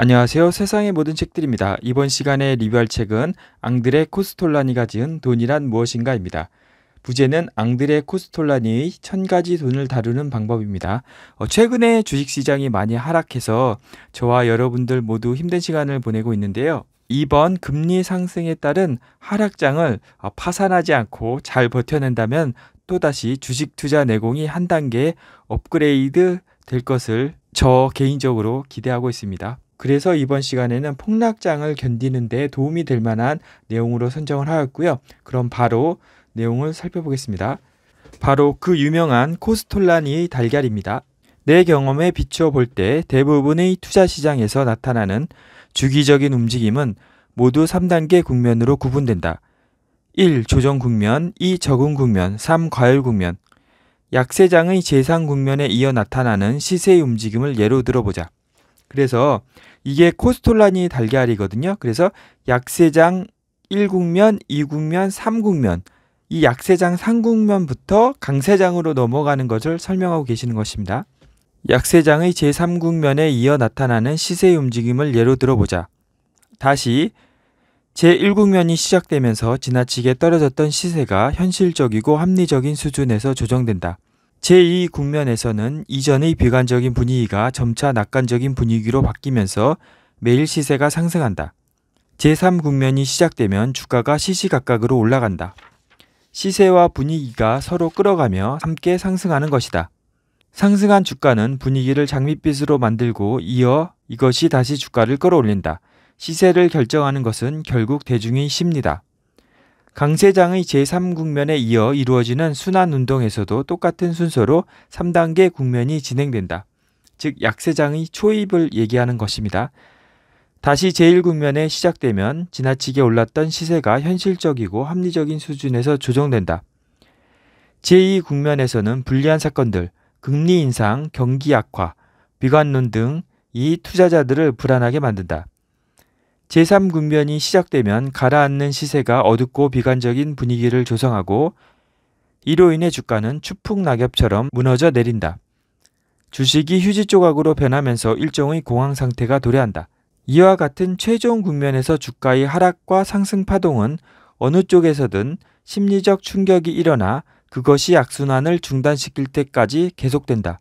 안녕하세요. 세상의 모든 책들입니다. 이번 시간에 리뷰할 책은 앙드레 코스톨라니가 지은 돈이란 무엇인가입니다. 부제는 앙드레 코스톨라니의 천가지 돈을 다루는 방법입니다. 어, 최근에 주식시장이 많이 하락해서 저와 여러분들 모두 힘든 시간을 보내고 있는데요. 이번 금리 상승에 따른 하락장을 어, 파산하지 않고 잘 버텨낸다면 또다시 주식 투자 내공이 한 단계 업그레이드 될 것을 저 개인적으로 기대하고 있습니다. 그래서 이번 시간에는 폭락장을 견디는 데 도움이 될 만한 내용으로 선정을 하였고요. 그럼 바로 내용을 살펴보겠습니다. 바로 그 유명한 코스톨라니 달걀입니다. 내 경험에 비추어 볼 때 대부분의 투자 시장에서 나타나는 주기적인 움직임은 모두 3단계 국면으로 구분된다. 1. 조정 국면, 2. 적응 국면, 3. 과열 국면. 약세장의 재상 국면에 이어 나타나는 시세의 움직임을 예로 들어보자. 그래서 이게 코스톨라니 달걀이거든요. 그래서 약세장 1국면, 2국면, 3국면 이 약세장 3국면부터 강세장으로 넘어가는 것을 설명하고 계시는 것입니다. 약세장의 제3국면에 이어 나타나는 시세 움직임을 예로 들어보자. 다시 제1국면이 시작되면서 지나치게 떨어졌던 시세가 현실적이고 합리적인 수준에서 조정된다. 제2국면에서는 이전의 비관적인 분위기가 점차 낙관적인 분위기로 바뀌면서 매일 시세가 상승한다. 제3국면이 시작되면 주가가 시시각각으로 올라간다. 시세와 분위기가 서로 끌어가며 함께 상승하는 것이다. 상승한 주가는 분위기를 장밋빛으로 만들고 이어 이것이 다시 주가를 끌어올린다. 시세를 결정하는 것은 결국 대중의 심리다. 강세장의 제3국면에 이어 이루어지는 순환운동에서도 똑같은 순서로 3단계 국면이 진행된다. 즉 약세장의 초입을 얘기하는 것입니다. 다시 제1국면에 시작되면 지나치게 올랐던 시세가 현실적이고 합리적인 수준에서 조정된다. 제2국면에서는 불리한 사건들, 금리 인상, 경기 악화, 비관론 등 이 투자자들을 불안하게 만든다. 제3국면이 시작되면 가라앉는 시세가 어둡고 비관적인 분위기를 조성하고 이로 인해 주가는 추풍 낙엽처럼 무너져 내린다. 주식이 휴지 조각으로 변하면서 일종의 공황 상태가 도래한다. 이와 같은 최종 국면에서 주가의 하락과 상승 파동은 어느 쪽에서든 심리적 충격이 일어나 그것이 악순환을 중단시킬 때까지 계속된다.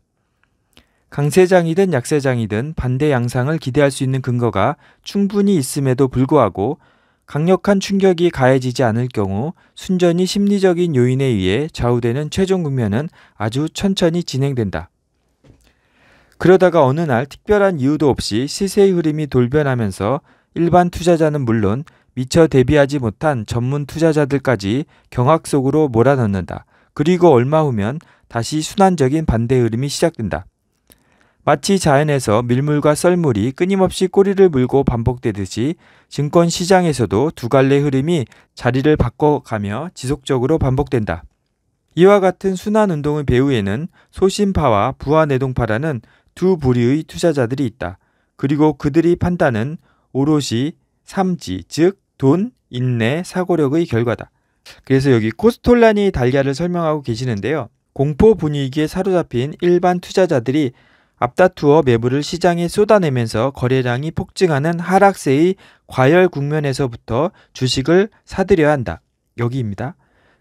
강세장이든 약세장이든 반대 양상을 기대할 수 있는 근거가 충분히 있음에도 불구하고 강력한 충격이 가해지지 않을 경우 순전히 심리적인 요인에 의해 좌우되는 최종 국면은 아주 천천히 진행된다. 그러다가 어느 날 특별한 이유도 없이 시세의 흐름이 돌변하면서 일반 투자자는 물론 미처 대비하지 못한 전문 투자자들까지 경악 속으로 몰아넣는다. 그리고 얼마 후면 다시 순환적인 반대 흐름이 시작된다. 마치 자연에서 밀물과 썰물이 끊임없이 꼬리를 물고 반복되듯이 증권 시장에서도 두 갈래 흐름이 자리를 바꿔가며 지속적으로 반복된다. 이와 같은 순환 운동의 배후에는 소신파와 부하내동파라는 두 부류의 투자자들이 있다. 그리고 그들이 판단은 오롯이 삼지, 즉 돈, 인내, 사고력의 결과다. 그래서 여기 코스톨라니 달걀을 설명하고 계시는데요. 공포 분위기에 사로잡힌 일반 투자자들이 앞다투어 매물을 시장에 쏟아내면서 거래량이 폭증하는 하락세의 과열 국면에서부터 주식을 사들여야 한다. 여기입니다.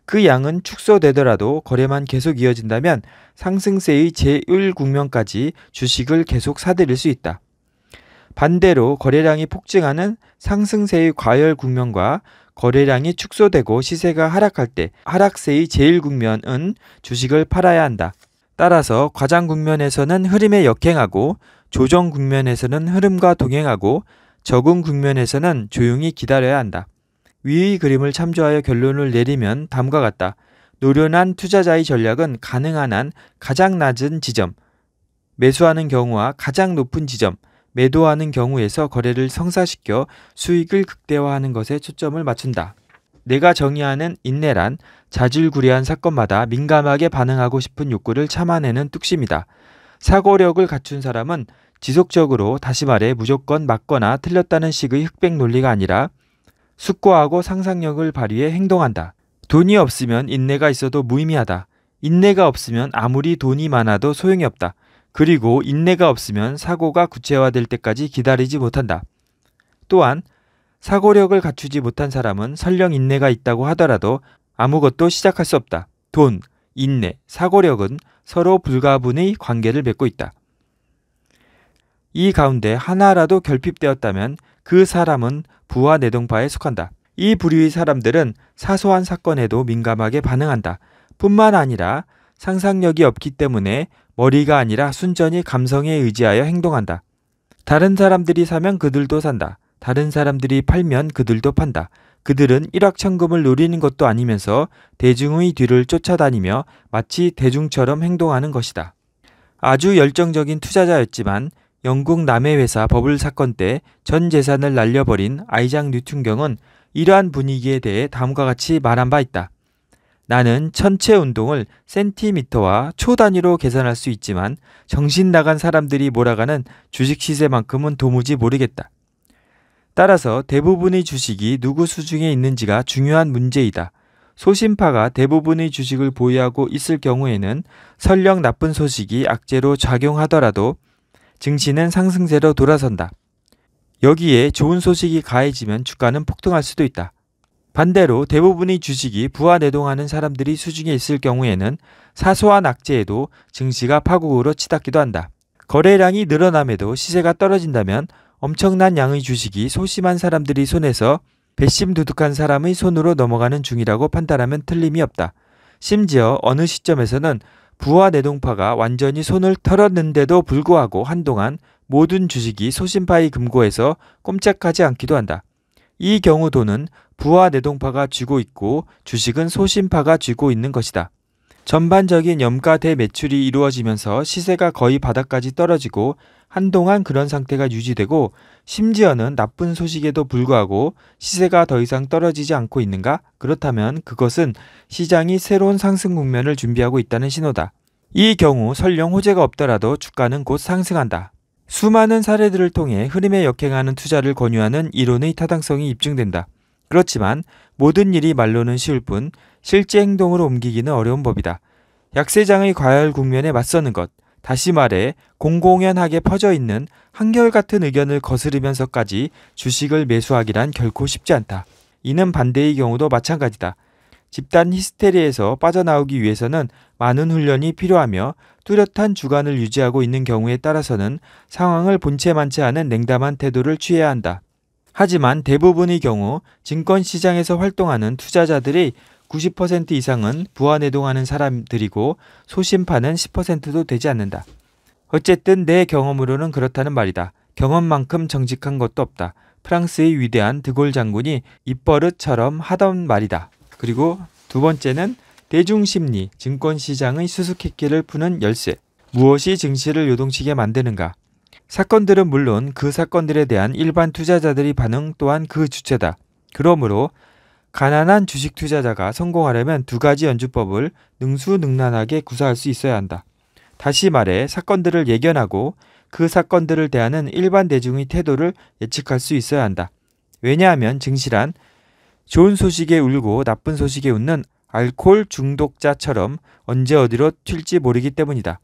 그 양은 축소되더라도 거래만 계속 이어진다면 상승세의 제1 국면까지 주식을 계속 사들일 수 있다. 반대로 거래량이 폭증하는 상승세의 과열 국면과 거래량이 축소되고 시세가 하락할 때 하락세의 제1 국면은 주식을 팔아야 한다. 따라서 과장 국면에서는 흐름에 역행하고 조정 국면에서는 흐름과 동행하고 적응 국면에서는 조용히 기다려야 한다. 위의 그림을 참조하여 결론을 내리면 다음과 같다. 노련한 투자자의 전략은 가능한 한 가장 낮은 지점, 매수하는 경우와 가장 높은 지점, 매도하는 경우에서 거래를 성사시켜 수익을 극대화하는 것에 초점을 맞춘다. 내가 정의하는 인내란 자질구레한 사건마다 민감하게 반응하고 싶은 욕구를 참아내는 뚝심이다. 사고력을 갖춘 사람은 지속적으로 다시 말해 무조건 맞거나 틀렸다는 식의 흑백 논리가 아니라 숙고하고 상상력을 발휘해 행동한다. 돈이 없으면 인내가 있어도 무의미하다. 인내가 없으면 아무리 돈이 많아도 소용이 없다. 그리고 인내가 없으면 사고가 구체화될 때까지 기다리지 못한다. 또한 사고력을 갖추지 못한 사람은 설령 인내가 있다고 하더라도 아무것도 시작할 수 없다. 돈, 인내, 사고력은 서로 불가분의 관계를 맺고 있다. 이 가운데 하나라도 결핍되었다면 그 사람은 부와 내동파에 속한다. 이 부류의 사람들은 사소한 사건에도 민감하게 반응한다. 뿐만 아니라 상상력이 없기 때문에 머리가 아니라 순전히 감성에 의지하여 행동한다. 다른 사람들이 사면 그들도 산다. 다른 사람들이 팔면 그들도 판다. 그들은 일확천금을 노리는 것도 아니면서 대중의 뒤를 쫓아다니며 마치 대중처럼 행동하는 것이다. 아주 열정적인 투자자였지만 영국 남해 회사 버블 사건 때 전 재산을 날려버린 아이작 뉴튼경은 이러한 분위기에 대해 다음과 같이 말한 바 있다. 나는 천체 운동을 센티미터와 초 단위로 계산할 수 있지만 정신 나간 사람들이 몰아가는 주식 시세만큼은 도무지 모르겠다. 따라서 대부분의 주식이 누구 수중에 있는지가 중요한 문제이다. 소심파가 대부분의 주식을 보유하고 있을 경우에는 설령 나쁜 소식이 악재로 작용하더라도 증시는 상승세로 돌아선다. 여기에 좋은 소식이 가해지면 주가는 폭등할 수도 있다. 반대로 대부분의 주식이 부하 내동하는 사람들이 수중에 있을 경우에는 사소한 악재에도 증시가 파국으로 치닫기도 한다. 거래량이 늘어남에도 시세가 떨어진다면 엄청난 양의 주식이 소심한 사람들이 손에서 배심 두둑한 사람의 손으로 넘어가는 중이라고 판단하면 틀림이 없다. 심지어 어느 시점에서는 부와 내동파가 완전히 손을 털었는데도 불구하고 한동안 모든 주식이 소신파의 금고에서 꼼짝하지 않기도 한다. 이 경우 돈은 부와 내동파가 쥐고 있고 주식은 소신파가 쥐고 있는 것이다. 전반적인 염가대 매출이 이루어지면서 시세가 거의 바닥까지 떨어지고 한동안 그런 상태가 유지되고 심지어는 나쁜 소식에도 불구하고 시세가 더 이상 떨어지지 않고 있는가? 그렇다면 그것은 시장이 새로운 상승 국면을 준비하고 있다는 신호다. 이 경우 설령 호재가 없더라도 주가는 곧 상승한다. 수많은 사례들을 통해 흐름에 역행하는 투자를 권유하는 이론의 타당성이 입증된다. 그렇지만 모든 일이 말로는 쉬울 뿐 실제 행동으로 옮기기는 어려운 법이다. 약세장의 과열 국면에 맞서는 것, 다시 말해 공공연하게 퍼져 있는 한결같은 의견을 거스르면서까지 주식을 매수하기란 결코 쉽지 않다. 이는 반대의 경우도 마찬가지다. 집단 히스테리에서 빠져나오기 위해서는 많은 훈련이 필요하며 뚜렷한 주관을 유지하고 있는 경우에 따라서는 상황을 본체만치 않은 냉담한 태도를 취해야 한다. 하지만 대부분의 경우 증권 시장에서 활동하는 투자자들이 90% 이상은 부안내동하는 사람들이고 소심파는 10%도 되지 않는다. 어쨌든 내 경험으로는 그렇다는 말이다. 경험만큼 정직한 것도 없다. 프랑스의 위대한 드골 장군이 입버릇처럼 하던 말이다. 그리고 두 번째는 대중심리, 증권시장의 수수께끼를 푸는 열쇠. 무엇이 증시를 요동치게 만드는가? 사건들은 물론 그 사건들에 대한 일반 투자자들의 반응 또한 그 주체다. 그러므로 가난한 주식 투자자가 성공하려면 두 가지 연주법을 능수능란하게 구사할 수 있어야 한다. 다시 말해 사건들을 예견하고 그 사건들을 대하는 일반 대중의 태도를 예측할 수 있어야 한다. 왜냐하면 증실한 좋은 소식에 울고 나쁜 소식에 웃는 알코올 중독자처럼 언제 어디로 튈지 모르기 때문이다.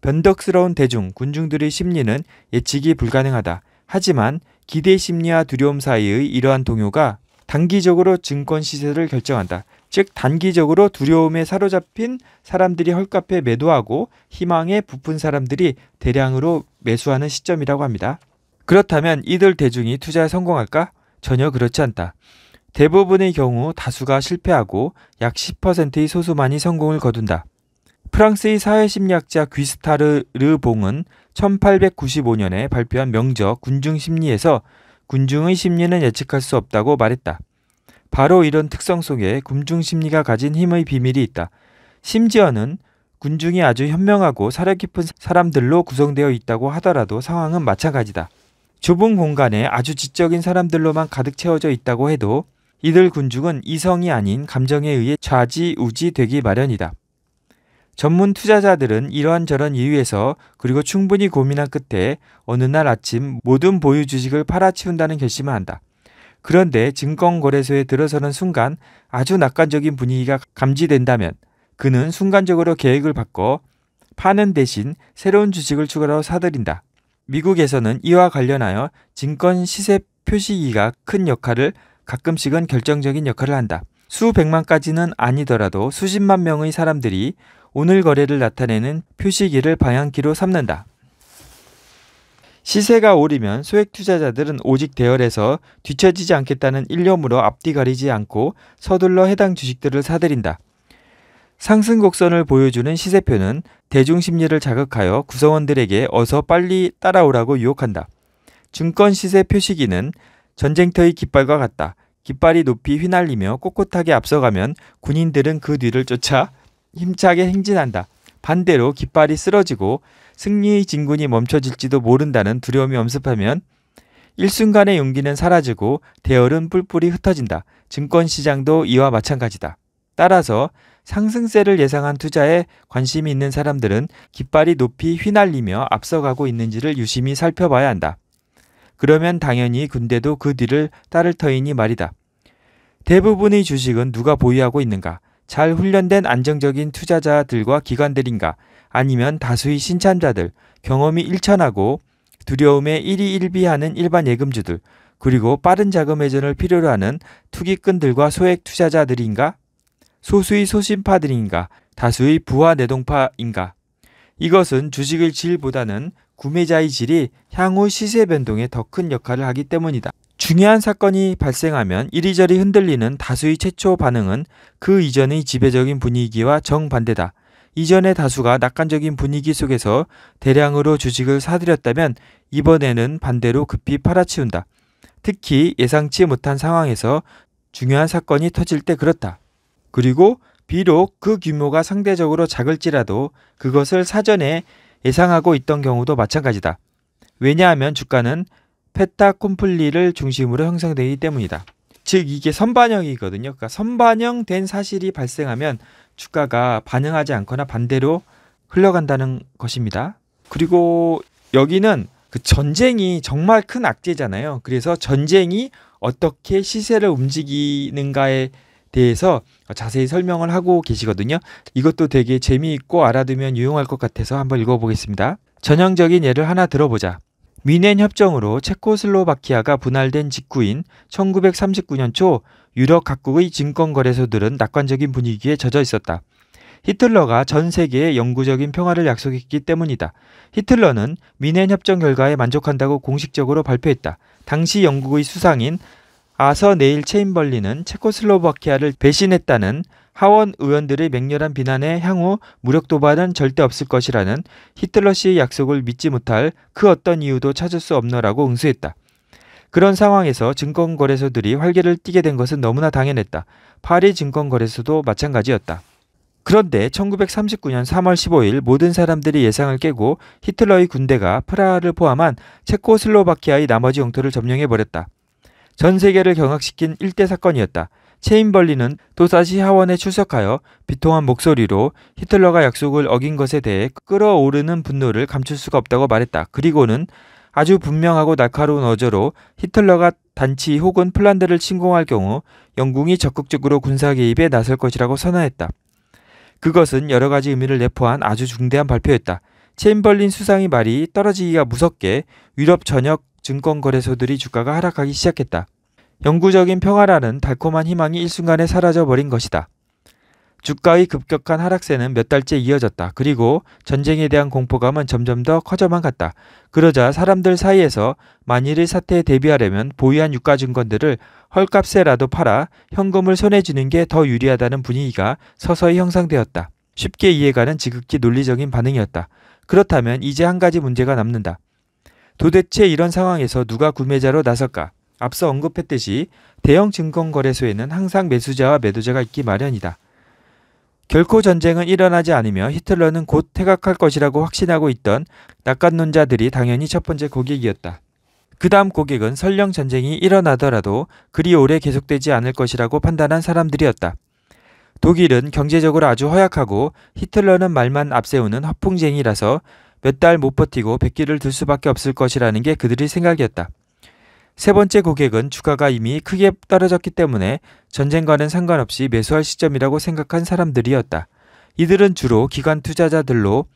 변덕스러운 대중, 군중들의 심리는 예측이 불가능하다. 하지만 기대 심리와 두려움 사이의 이러한 동요가 단기적으로 증권 시세를 결정한다. 즉 단기적으로 두려움에 사로잡힌 사람들이 헐값에 매도하고 희망에 부푼 사람들이 대량으로 매수하는 시점이라고 합니다. 그렇다면 이들 대중이 투자에 성공할까? 전혀 그렇지 않다. 대부분의 경우 다수가 실패하고 약 10%의 소수만이 성공을 거둔다. 프랑스의 사회심리학자 귀스타르 르봉은 1895년에 발표한 명저 군중심리에서 군중의 심리는 예측할 수 없다고 말했다. 바로 이런 특성 속에 군중 심리가 가진 힘의 비밀이 있다. 심지어는 군중이 아주 현명하고 사려 깊은 사람들로 구성되어 있다고 하더라도 상황은 마찬가지다. 좁은 공간에 아주 지적인 사람들로만 가득 채워져 있다고 해도 이들 군중은 이성이 아닌 감정에 의해 좌지우지 되기 마련이다. 전문 투자자들은 이러한저런 이유에서 그리고 충분히 고민한 끝에 어느 날 아침 모든 보유 주식을 팔아치운다는 결심을 한다. 그런데 증권거래소에 들어서는 순간 아주 낙관적인 분위기가 감지된다면 그는 순간적으로 계획을 바꿔 파는 대신 새로운 주식을 추가로 사들인다. 미국에서는 이와 관련하여 증권 시세 표시기가 큰 역할을 가끔씩은 결정적인 역할을 한다. 수백만까지는 아니더라도 수십만 명의 사람들이 오늘 거래를 나타내는 표시기를 방향키로 삼는다. 시세가 오르면 소액 투자자들은 오직 대열에서 뒤처지지 않겠다는 일념으로 앞뒤 가리지 않고 서둘러 해당 주식들을 사들인다. 상승 곡선을 보여주는 시세표는 대중 심리를 자극하여 구성원들에게 어서 빨리 따라오라고 유혹한다. 증권 시세 표시기는 전쟁터의 깃발과 같다. 깃발이 높이 휘날리며 꼿꼿하게 앞서가면 군인들은 그 뒤를 쫓아 힘차게 행진한다. 반대로 깃발이 쓰러지고 승리의 진군이 멈춰질지도 모른다는 두려움이 엄습하면 일순간의 용기는 사라지고 대열은 뿔뿔이 흩어진다. 증권시장도 이와 마찬가지다. 따라서 상승세를 예상한 투자에 관심이 있는 사람들은 깃발이 높이 휘날리며 앞서가고 있는지를 유심히 살펴봐야 한다. 그러면 당연히 군대도 그 뒤를 따를 터이니 말이다. 대부분의 주식은 누가 보유하고 있는가? 잘 훈련된 안정적인 투자자들과 기관들인가 아니면 다수의 신참자들, 경험이 일천하고 두려움에 일희일비하는 일반 예금주들, 그리고 빠른 자금 회전을 필요로 하는 투기꾼들과 소액 투자자들인가? 소수의 소신파들인가? 다수의 부하 내동파인가? 이것은 주식의 질보다는 구매자의 질이 향후 시세 변동에 더 큰 역할을 하기 때문이다. 중요한 사건이 발생하면 이리저리 흔들리는 다수의 최초 반응은 그 이전의 지배적인 분위기와 정반대다. 이전의 다수가 낙관적인 분위기 속에서 대량으로 주식을 사들였다면 이번에는 반대로 급히 팔아치운다. 특히 예상치 못한 상황에서 중요한 사건이 터질 때 그렇다. 그리고 비록 그 규모가 상대적으로 작을지라도 그것을 사전에 예상하고 있던 경우도 마찬가지다. 왜냐하면 주가는 페타 콤플리를 중심으로 형성되기 때문이다. 즉 이게 선반영이거든요. 그러니까 선반영된 사실이 발생하면 주가가 반응하지 않거나 반대로 흘러간다는 것입니다. 그리고 여기는 그 전쟁이 정말 큰 악재잖아요. 그래서 전쟁이 어떻게 시세를 움직이는가에 대해서 자세히 설명을 하고 계시거든요. 이것도 되게 재미있고 알아두면 유용할 것 같아서 한번 읽어보겠습니다. 전형적인 예를 하나 들어보자. 위넨 협정으로 체코슬로바키아가 분할된 직후인 1939년 초 유럽 각국의 증권 거래소들은 낙관적인 분위기에 젖어 있었다. 히틀러가 전 세계에 영구적인 평화를 약속했기 때문이다. 히틀러는 미넨 협정 결과에 만족한다고 공식적으로 발표했다. 당시 영국의 수상인 아서 네일 체인벌리는 체코슬로바키아를 배신했다는 하원 의원들의 맹렬한 비난에 향후 무력 도발은 절대 없을 것이라는 히틀러 씨의 약속을 믿지 못할 그 어떤 이유도 찾을 수 없노라고 응수했다. 그런 상황에서 증권거래소들이 활개를 띠게 된 것은 너무나 당연했다. 파리 증권거래소도 마찬가지였다. 그런데 1939년 3월 15일 모든 사람들이 예상을 깨고 히틀러의 군대가 프라하를 포함한 체코슬로바키아의 나머지 영토를 점령해버렸다. 전 세계를 경악시킨 일대 사건이었다. 체인벌리는 도사시 하원에 출석하여 비통한 목소리로 히틀러가 약속을 어긴 것에 대해 끌어오르는 분노를 감출 수가 없다고 말했다. 그리고는 아주 분명하고 날카로운 어조로 히틀러가 단치 혹은 폴란드를 침공할 경우 영국이 적극적으로 군사 개입에 나설 것이라고 선언했다. 그것은 여러 가지 의미를 내포한 아주 중대한 발표였다. 체인벌린 수상의 말이 떨어지기가 무섭게 유럽 전역 증권거래소들이 주가가 하락하기 시작했다. 영구적인 평화라는 달콤한 희망이 일순간에 사라져버린 것이다. 주가의 급격한 하락세는 몇 달째 이어졌다. 그리고 전쟁에 대한 공포감은 점점 더 커져만 갔다. 그러자 사람들 사이에서 만일의 사태에 대비하려면 보유한 유가 증권들을 헐값에라도 팔아 현금을 손에 쥐는 게 더 유리하다는 분위기가 서서히 형상되었다 쉽게 이해가는 지극히 논리적인 반응이었다. 그렇다면 이제 한 가지 문제가 남는다. 도대체 이런 상황에서 누가 구매자로 나설까? 앞서 언급했듯이 대형 증권거래소에는 항상 매수자와 매도자가 있기 마련이다. 결코 전쟁은 일어나지 않으며 히틀러는 곧 퇴각할 것이라고 확신하고 있던 낙관론자들이 당연히 첫 번째 고객이었다. 그 다음 고객은 설령 전쟁이 일어나더라도 그리 오래 계속되지 않을 것이라고 판단한 사람들이었다. 독일은 경제적으로 아주 허약하고 히틀러는 말만 앞세우는 허풍쟁이라서 몇달못 버티고 백기를 들 수밖에 없을 것이라는 게 그들의 생각이었다. 세 번째 고객은 주가가 이미 크게 떨어졌기 때문에 전쟁과는 상관없이 매수할 시점이라고 생각한 사람들이었다. 이들은 주로 기관 투자자들로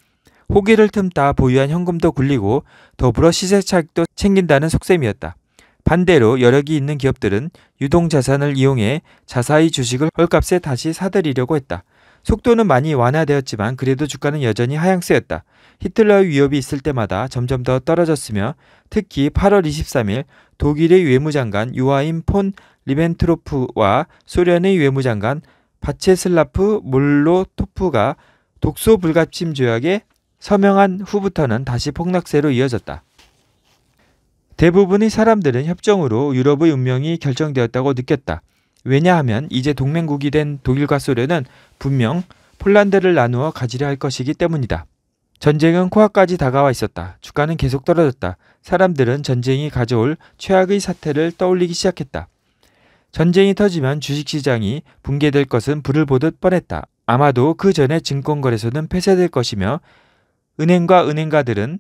호기를 틈타 보유한 현금도 굴리고 더불어 시세 차익도 챙긴다는 속셈이었다. 반대로 여력이 있는 기업들은 유동 자산을 이용해 자사의 주식을 헐값에 다시 사들이려고 했다. 속도는 많이 완화되었지만 그래도 주가는 여전히 하향세였다. 히틀러의 위협이 있을 때마다 점점 더 떨어졌으며 특히 8월 23일 독일의 외무장관 유아인폰 리벤트로프와 소련의 외무장관 바체슬라프 몰로토프가 독소 불가침 조약에 서명한 후부터는 다시 폭락세로 이어졌다. 대부분의 사람들은 협정으로 유럽의 운명이 결정되었다고 느꼈다. 왜냐하면 이제 동맹국이 된 독일과 소련은 분명 폴란드를 나누어 가지려 할 것이기 때문이다. 전쟁은 코앞까지 다가와 있었다. 주가는 계속 떨어졌다. 사람들은 전쟁이 가져올 최악의 사태를 떠올리기 시작했다. 전쟁이 터지면 주식시장이 붕괴될 것은 불을 보듯 뻔했다. 아마도 그 전에 증권거래소는 폐쇄될 것이며 은행과 은행가들은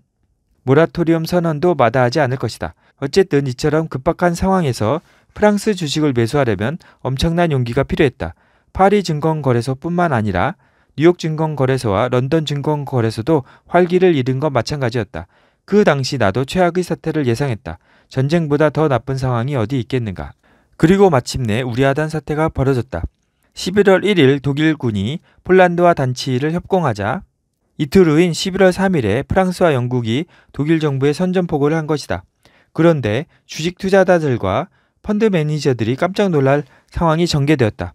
모라토리엄 선언도 마다하지 않을 것이다. 어쨌든 이처럼 급박한 상황에서 프랑스 주식을 매수하려면 엄청난 용기가 필요했다. 파리 증권거래소뿐만 아니라 뉴욕 증권거래소와 런던 증권거래소도 활기를 잃은 것 마찬가지였다. 그 당시 나도 최악의 사태를 예상했다. 전쟁보다 더 나쁜 상황이 어디 있겠는가. 그리고 마침내 우리하단 사태가 벌어졌다. 11월 1일 독일군이 폴란드와 단치를 협공하자 이틀 후인 11월 3일에 프랑스와 영국이 독일 정부에 선전포고를 한 것이다. 그런데 주식 투자자들과 펀드 매니저들이 깜짝 놀랄 상황이 전개되었다.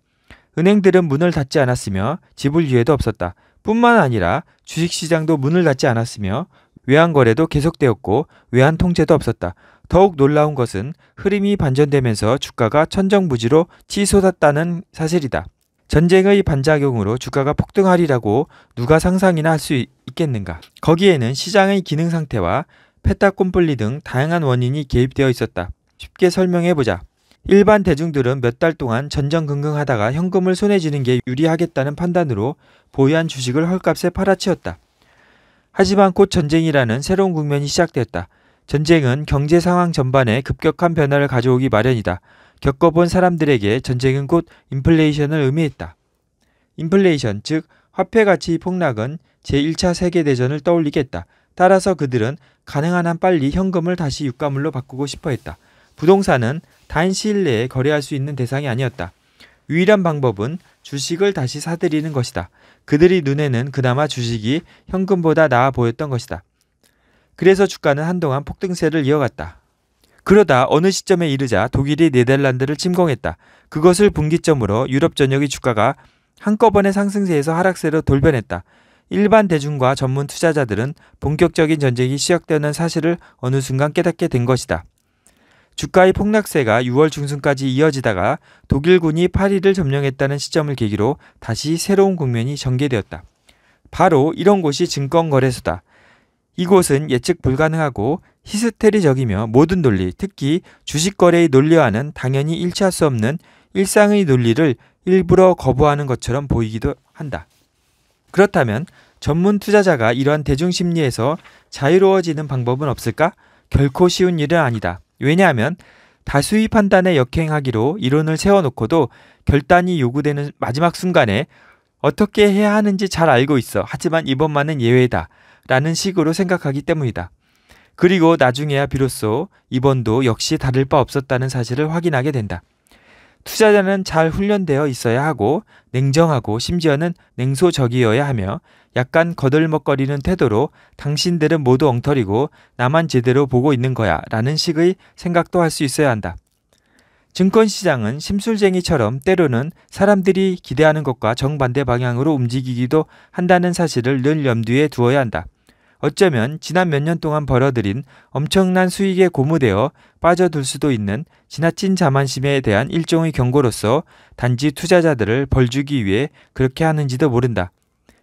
은행들은 문을 닫지 않았으며 지불 유예도 없었다. 뿐만 아니라 주식시장도 문을 닫지 않았으며 외환거래도 계속되었고 외환 통제도 없었다. 더욱 놀라운 것은 흐름이 반전되면서 주가가 천정부지로 치솟았다는 사실이다. 전쟁의 반작용으로 주가가 폭등하리라고 누가 상상이나 할 수 있겠는가. 거기에는 시장의 기능 상태와 페타 꼼플리 등 다양한 원인이 개입되어 있었다. 쉽게 설명해보자. 일반 대중들은 몇 달 동안 전전긍긍하다가 현금을 손에 쥐는 게 유리하겠다는 판단으로 보유한 주식을 헐값에 팔아치웠다. 하지만 곧 전쟁이라는 새로운 국면이 시작됐다. 전쟁은 경제 상황 전반에 급격한 변화를 가져오기 마련이다. 겪어본 사람들에게 전쟁은 곧 인플레이션을 의미했다. 인플레이션, 즉 화폐 가치 폭락은 제1차 세계대전을 떠올리게 했다. 따라서 그들은 가능한 한 빨리 현금을 다시 유가물로 바꾸고 싶어 했다. 부동산은 단시일 내에 거래할 수 있는 대상이 아니었다. 유일한 방법은 주식을 다시 사들이는 것이다. 그들이 눈에는 그나마 주식이 현금보다 나아 보였던 것이다. 그래서 주가는 한동안 폭등세를 이어갔다. 그러다 어느 시점에 이르자 독일이 네덜란드를 침공했다. 그것을 분기점으로 유럽 전역의 주가가 한꺼번에 상승세에서 하락세로 돌변했다. 일반 대중과 전문 투자자들은 본격적인 전쟁이 시작되는 사실을 어느 순간 깨닫게 된 것이다. 주가의 폭락세가 6월 중순까지 이어지다가 독일군이 파리를 점령했다는 시점을 계기로 다시 새로운 국면이 전개되었다. 바로 이런 곳이 증권거래소다. 이곳은 예측 불가능하고 히스테리적이며 모든 논리, 특히 주식거래의 논리와는 당연히 일치할 수 없는 일상의 논리를 일부러 거부하는 것처럼 보이기도 한다. 그렇다면 전문 투자자가 이러한 대중심리에서 자유로워지는 방법은 없을까? 결코 쉬운 일은 아니다. 왜냐하면 다수의 판단에 역행하기로 이론을 세워놓고도 결단이 요구되는 마지막 순간에 어떻게 해야 하는지 잘 알고 있어. 하지만 이번만은 예외다. 라는 식으로 생각하기 때문이다. 그리고 나중에야 비로소 이번도 역시 다를 바 없었다는 사실을 확인하게 된다. 투자자는 잘 훈련되어 있어야 하고 냉정하고 심지어는 냉소적이어야 하며 약간 거들먹거리는 태도로 당신들은 모두 엉터리고 나만 제대로 보고 있는 거야 라는 식의 생각도 할 수 있어야 한다. 증권시장은 심술쟁이처럼 때로는 사람들이 기대하는 것과 정반대 방향으로 움직이기도 한다는 사실을 늘 염두에 두어야 한다. 어쩌면 지난 몇 년 동안 벌어들인 엄청난 수익에 고무되어 빠져들 수도 있는 지나친 자만심에 대한 일종의 경고로서 단지 투자자들을 벌주기 위해 그렇게 하는지도 모른다.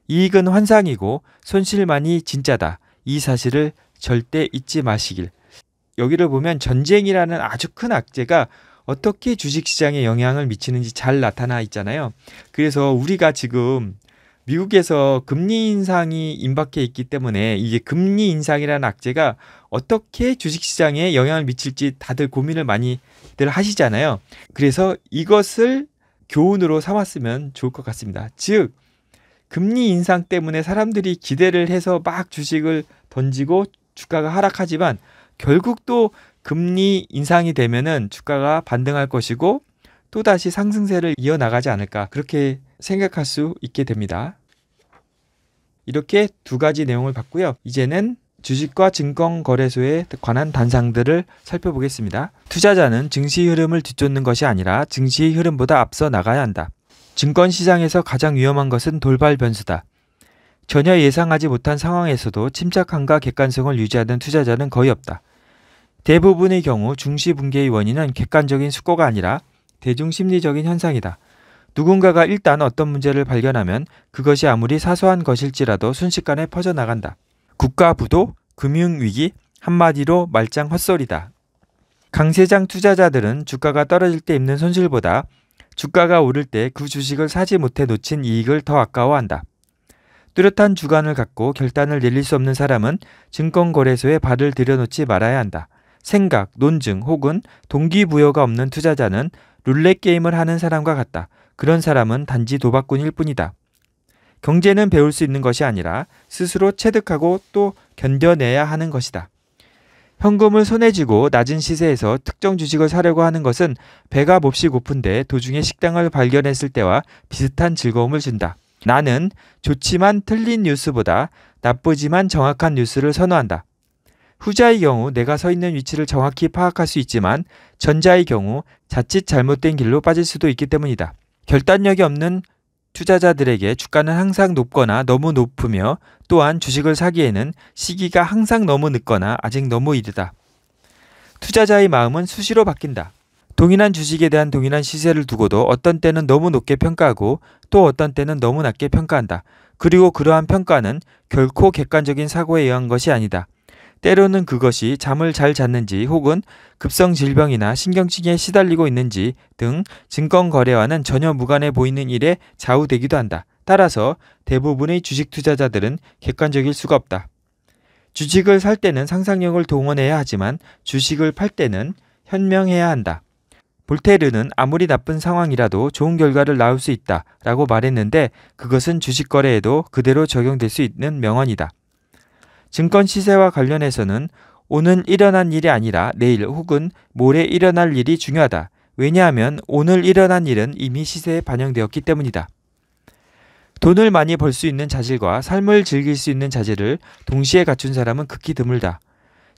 이익은 환상이고 손실만이 진짜다. 이 사실을 절대 잊지 마시길. 여기를 보면 전쟁이라는 아주 큰 악재가 어떻게 주식시장에 영향을 미치는지 잘 나타나 있잖아요. 그래서 우리가 지금 미국에서 금리 인상이 임박해 있기 때문에 이게 금리 인상이라는 악재가 어떻게 주식시장에 영향을 미칠지 다들 고민을 많이들 하시잖아요. 그래서 이것을 교훈으로 삼았으면 좋을 것 같습니다. 즉, 금리 인상 때문에 사람들이 기대를 해서 막 주식을 던지고 주가가 하락하지만 결국 또 금리 인상이 되면은 주가가 반등할 것이고 또다시 상승세를 이어나가지 않을까 그렇게 생각할 수 있게 됩니다. 이렇게 두 가지 내용을 봤고요. 이제는 주식과 증권거래소에 관한 단상들을 살펴보겠습니다. 투자자는 증시 흐름을 뒤쫓는 것이 아니라 증시 흐름보다 앞서 나가야 한다. 증권시장에서 가장 위험한 것은 돌발 변수다. 전혀 예상하지 못한 상황에서도 침착함과 객관성을 유지하는 투자자는 거의 없다. 대부분의 경우 중시 붕괴의 원인은 객관적인 수고가 아니라 대중 심리적인 현상이다. 누군가가 일단 어떤 문제를 발견하면 그것이 아무리 사소한 것일지라도 순식간에 퍼져나간다. 국가 부도, 금융위기, 한마디로 말짱 헛소리다. 강세장 투자자들은 주가가 떨어질 때 입는 손실보다 주가가 오를 때 그 주식을 사지 못해 놓친 이익을 더 아까워한다. 뚜렷한 주관을 갖고 결단을 내릴 수 없는 사람은 증권거래소에 발을 들여놓지 말아야 한다. 생각, 논증 혹은 동기부여가 없는 투자자는 룰렛 게임을 하는 사람과 같다. 그런 사람은 단지 도박꾼일 뿐이다. 경제는 배울 수 있는 것이 아니라 스스로 체득하고 또 견뎌내야 하는 것이다. 현금을 손에 쥐고 낮은 시세에서 특정 주식을 사려고 하는 것은 배가 몹시 고픈데 도중에 식당을 발견했을 때와 비슷한 즐거움을 준다. 나는 좋지만 틀린 뉴스보다 나쁘지만 정확한 뉴스를 선호한다. 후자의 경우 내가 서 있는 위치를 정확히 파악할 수 있지만 전자의 경우 자칫 잘못된 길로 빠질 수도 있기 때문이다. 결단력이 없는 투자자들에게 주가는 항상 높거나 너무 높으며 또한 주식을 사기에는 시기가 항상 너무 늦거나 아직 너무 이르다. 투자자의 마음은 수시로 바뀐다. 동일한 주식에 대한 동일한 시세를 두고도 어떤 때는 너무 높게 평가하고 또 어떤 때는 너무 낮게 평가한다. 그리고 그러한 평가는 결코 객관적인 사고에 의한 것이 아니다. 때로는 그것이 잠을 잘 잤는지 혹은 급성 질병이나 신경증에 시달리고 있는지 등 증권 거래와는 전혀 무관해 보이는 일에 좌우되기도 한다. 따라서 대부분의 주식 투자자들은 객관적일 수가 없다. 주식을 살 때는 상상력을 동원해야 하지만 주식을 팔 때는 현명해야 한다. 볼테르는 아무리 나쁜 상황이라도 좋은 결과를 낳을 수 있다 라고 말했는데 그것은 주식 거래에도 그대로 적용될 수 있는 명언이다. 증권 시세와 관련해서는 오늘 일어난 일이 아니라 내일 혹은 모레 일어날 일이 중요하다. 왜냐하면 오늘 일어난 일은 이미 시세에 반영되었기 때문이다. 돈을 많이 벌 수 있는 자질과 삶을 즐길 수 있는 자질을 동시에 갖춘 사람은 극히 드물다.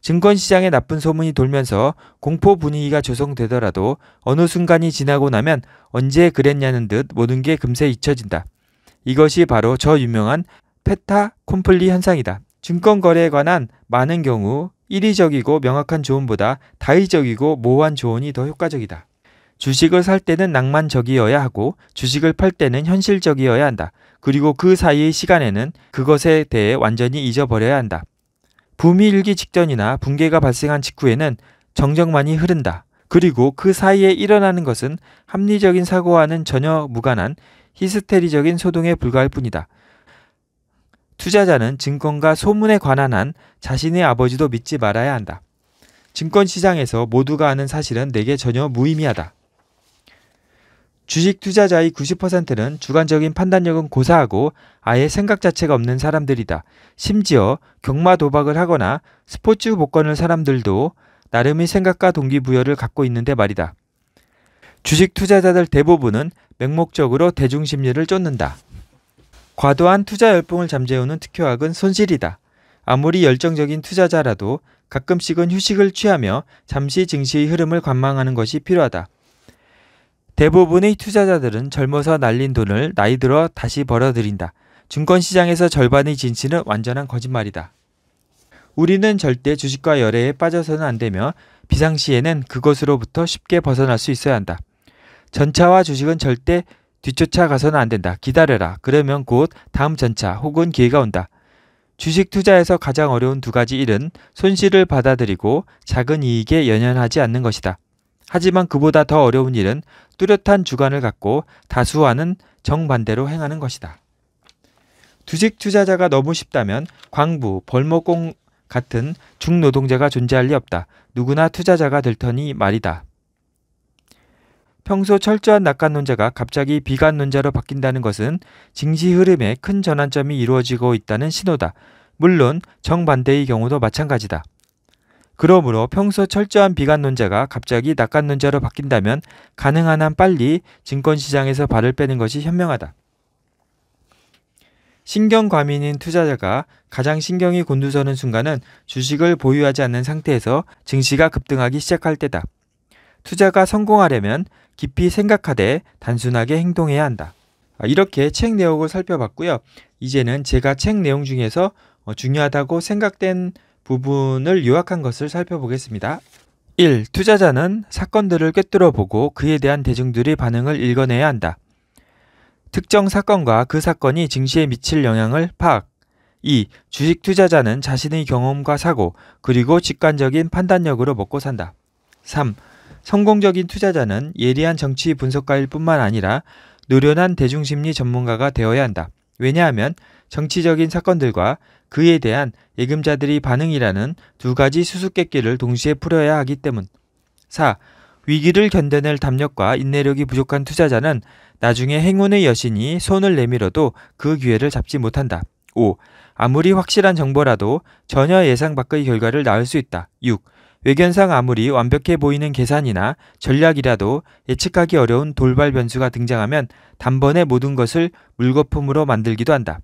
증권시장에 나쁜 소문이 돌면서 공포 분위기가 조성되더라도 어느 순간이 지나고 나면 언제 그랬냐는 듯 모든 게 금세 잊혀진다. 이것이 바로 저 유명한 페타 콤플리 현상이다. 증권 거래에 관한 많은 경우 일의적이고 명확한 조언보다 다의적이고 모호한 조언이 더 효과적이다. 주식을 살 때는 낭만적이어야 하고 주식을 팔 때는 현실적이어야 한다. 그리고 그 사이의 시간에는 그것에 대해 완전히 잊어버려야 한다. 붐이 일기 직전이나 붕괴가 발생한 직후에는 정적만이 흐른다. 그리고 그 사이에 일어나는 것은 합리적인 사고와는 전혀 무관한 히스테리적인 소동에 불과할 뿐이다. 투자자는 증권과 소문에 관한 한 자신의 아버지도 믿지 말아야 한다. 증권 시장에서 모두가 아는 사실은 내게 전혀 무의미하다. 주식 투자자의 90%는 주관적인 판단력은 고사하고 아예 생각 자체가 없는 사람들이다. 심지어 경마 도박을 하거나 스포츠 복권을 사람들도 나름의 생각과 동기부여를 갖고 있는데 말이다. 주식 투자자들 대부분은 맹목적으로 대중심리를 쫓는다. 과도한 투자 열풍을 잠재우는 특효학은 손실이다. 아무리 열정적인 투자자라도 가끔씩은 휴식을 취하며 잠시 증시의 흐름을 관망하는 것이 필요하다. 대부분의 투자자들은 젊어서 날린 돈을 나이 들어 다시 벌어들인다. 증권시장에서 절반의 진실은 완전한 거짓말이다. 우리는 절대 주식과 열애에 빠져서는 안 되며 비상시에는 그것으로부터 쉽게 벗어날 수 있어야 한다. 전차와 주식은 절대 뒤쫓아 가서는 안 된다. 기다려라. 그러면 곧 다음 전차 혹은 기회가 온다. 주식 투자에서 가장 어려운 두 가지 일은 손실을 받아들이고 작은 이익에 연연하지 않는 것이다. 하지만 그보다 더 어려운 일은 뚜렷한 주관을 갖고 다수와는 정반대로 행하는 것이다. 주식 투자자가 너무 쉽다면 광부, 벌목공 같은 중노동자가 존재할 리 없다. 누구나 투자자가 될 터니 말이다. 평소 철저한 낙관론자가 갑자기 비관론자로 바뀐다는 것은 징시 흐름에 큰 전환점이 이루어지고 있다는 신호다. 물론 정반대의 경우도 마찬가지다. 그러므로 평소 철저한 비관론자가 갑자기 낙관론자로 바뀐다면 가능한 한 빨리 증권시장에서 발을 빼는 것이 현명하다. 신경 과민인 투자자가 가장 신경이 곤두서는 순간은 주식을 보유하지 않는 상태에서 증시가 급등하기 시작할 때다. 투자가 성공하려면 깊이 생각하되 단순하게 행동해야 한다. 아, 이렇게 책 내용을 살펴봤고요. 이제는 제가 책 내용 중에서 어, 중요하다고 생각된 부분을 요약한 것을 살펴보겠습니다. 1. 투자자는 사건들을 꿰뚫어 보고 그에 대한 대중들의 반응을 읽어내야 한다. 특정 사건과 그 사건이 증시에 미칠 영향을 파악. 2. 주식 투자자는 자신의 경험과 사고, 그리고 직관적인 판단력으로 먹고 산다. 3. 성공적인 투자자는 예리한 정치 분석가일 뿐만 아니라 노련한 대중심리 전문가가 되어야 한다. 왜냐하면 정치적인 사건들과 그에 대한 예금자들이 반응이라는 두 가지 수수께끼를 동시에 풀어야 하기 때문. 4. 위기를 견뎌낼 담력과 인내력이 부족한 투자자는 나중에 행운의 여신이 손을 내밀어도 그 기회를 잡지 못한다. 5. 아무리 확실한 정보라도 전혀 예상 밖의 결과를 낳을 수 있다. 6. 외견상 아무리 완벽해 보이는 계산이나 전략이라도 예측하기 어려운 돌발 변수가 등장하면 단번에 모든 것을 물거품으로 만들기도 한다.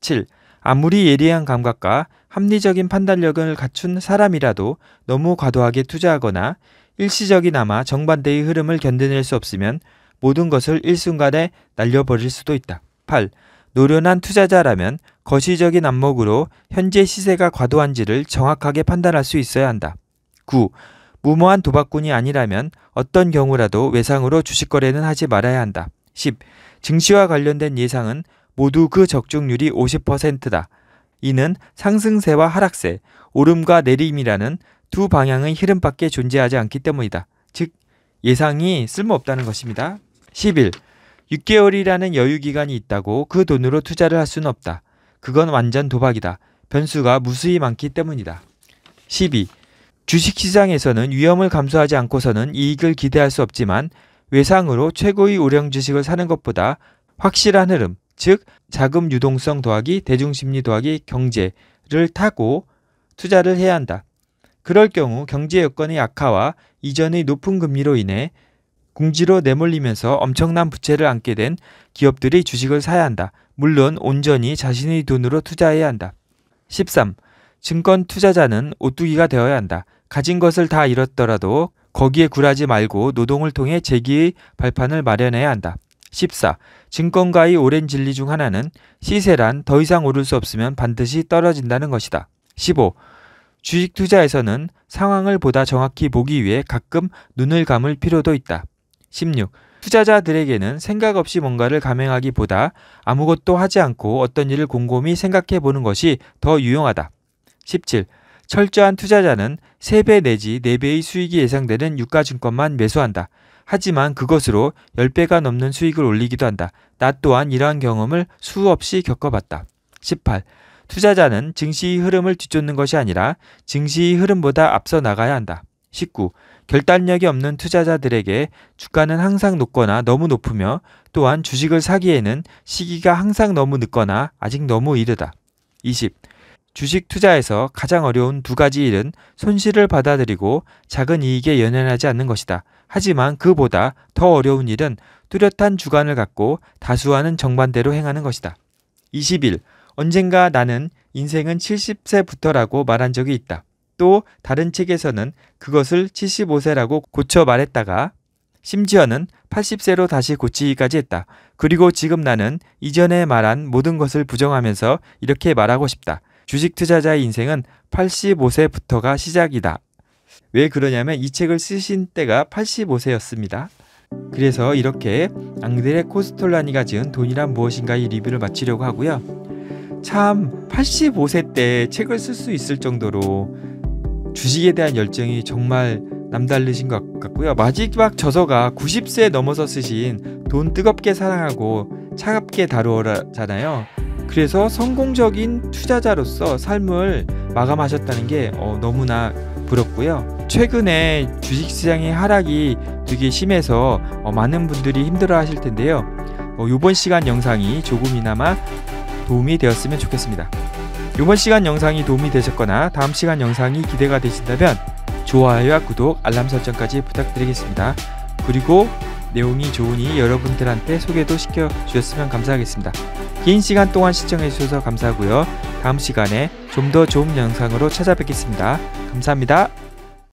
7. 아무리 예리한 감각과 합리적인 판단력을 갖춘 사람이라도 너무 과도하게 투자하거나 일시적이나마 정반대의 흐름을 견뎌낼 수 없으면 모든 것을 일순간에 날려버릴 수도 있다. 8. 노련한 투자자라면 거시적인 안목으로 현재 시세가 과도한지를 정확하게 판단할 수 있어야 한다. 9. 무모한 도박꾼이 아니라면 어떤 경우라도 외상으로 주식 거래는 하지 말아야 한다. 10. 증시와 관련된 예상은 모두 그 적중률이 50%다. 이는 상승세와 하락세, 오름과 내림이라는 두 방향의 흐름밖에 존재하지 않기 때문이다. 즉, 예상이 쓸모없다는 것입니다. 11. 6개월이라는 여유기간이 있다고 그 돈으로 투자를 할 수는 없다. 그건 완전 도박이다. 변수가 무수히 많기 때문이다. 12. 주식시장에서는 위험을 감수하지 않고서는 이익을 기대할 수 없지만 외상으로 최고의 우량 주식을 사는 것보다 확실한 흐름, 즉 자금 유동성 더하기 대중심리 더하기 경제를 타고 투자를 해야 한다. 그럴 경우 경제 여건의 악화와 이전의 높은 금리로 인해 궁지로 내몰리면서 엄청난 부채를 안게 된 기업들이 주식을 사야 한다. 물론 온전히 자신의 돈으로 투자해야 한다. 13. 증권 투자자는 오뚜기가 되어야 한다. 가진 것을 다 잃었더라도 거기에 굴하지 말고 노동을 통해 재기의 발판을 마련해야 한다. 14. 증권가의 오랜 진리 중 하나는 시세란 더 이상 오를 수 없으면 반드시 떨어진다는 것이다. 15. 주식 투자에서는 상황을 보다 정확히 보기 위해 가끔 눈을 감을 필요도 있다. 16. 투자자들에게는 생각 없이 뭔가를 감행하기보다 아무것도 하지 않고 어떤 일을 곰곰이 생각해 보는 것이 더 유용하다. 17. 철저한 투자자는 3배 내지 4배의 수익이 예상되는 유가증권만 매수한다. 하지만 그것으로 10배가 넘는 수익을 올리기도 한다. 나 또한 이러한 경험을 수없이 겪어봤다. 18. 투자자는 증시의 흐름을 뒤쫓는 것이 아니라 증시의 흐름보다 앞서 나가야 한다. 19. 결단력이 없는 투자자들에게 주가는 항상 높거나 너무 높으며 또한 주식을 사기에는 시기가 항상 너무 늦거나 아직 너무 이르다. 20. 주식 투자에서 가장 어려운 두 가지 일은 손실을 받아들이고 작은 이익에 연연하지 않는 것이다. 하지만 그보다 더 어려운 일은 뚜렷한 주관을 갖고 다수와는 정반대로 행하는 것이다. 20일 언젠가 나는 인생은 70세부터라고 말한 적이 있다. 또 다른 책에서는 그것을 75세라고 고쳐 말했다가 심지어는 80세로 다시 고치기까지 했다. 그리고 지금 나는 이전에 말한 모든 것을 부정하면서 이렇게 말하고 싶다. 주식 투자자의 인생은 85세부터가 시작이다. 왜 그러냐면 이 책을 쓰신 때가 85세였습니다. 그래서 이렇게 앙드레 코스톨라니가 지은 돈이란 무엇인가 이 리뷰를 마치려고 하고요. 참 85세 때 책을 쓸 수 있을 정도로 주식에 대한 열정이 정말 남다르신 것 같고요. 마지막 저서가 90세 넘어서 쓰신 돈 뜨겁게 사랑하고 차갑게 다루어라잖아요. 그래서 성공적인 투자자로서 삶을 마감하셨다는 게 어, 너무나 부럽고요. 최근에 주식시장의 하락이 되게 심해서 어, 많은 분들이 힘들어 하실 텐데요. 어, 이번 시간 영상이 조금이나마 도움이 되었으면 좋겠습니다. 이번 시간 영상이 도움이 되셨거나 다음 시간 영상이 기대가 되신다면 좋아요와 구독, 알람 설정까지 부탁드리겠습니다. 그리고 내용이 좋으니 여러분들한테 소개도 시켜주셨으면 감사하겠습니다. 긴 시간 동안 시청해주셔서 감사하고요. 다음 시간에 좀 더 좋은 영상으로 찾아뵙겠습니다. 감사합니다.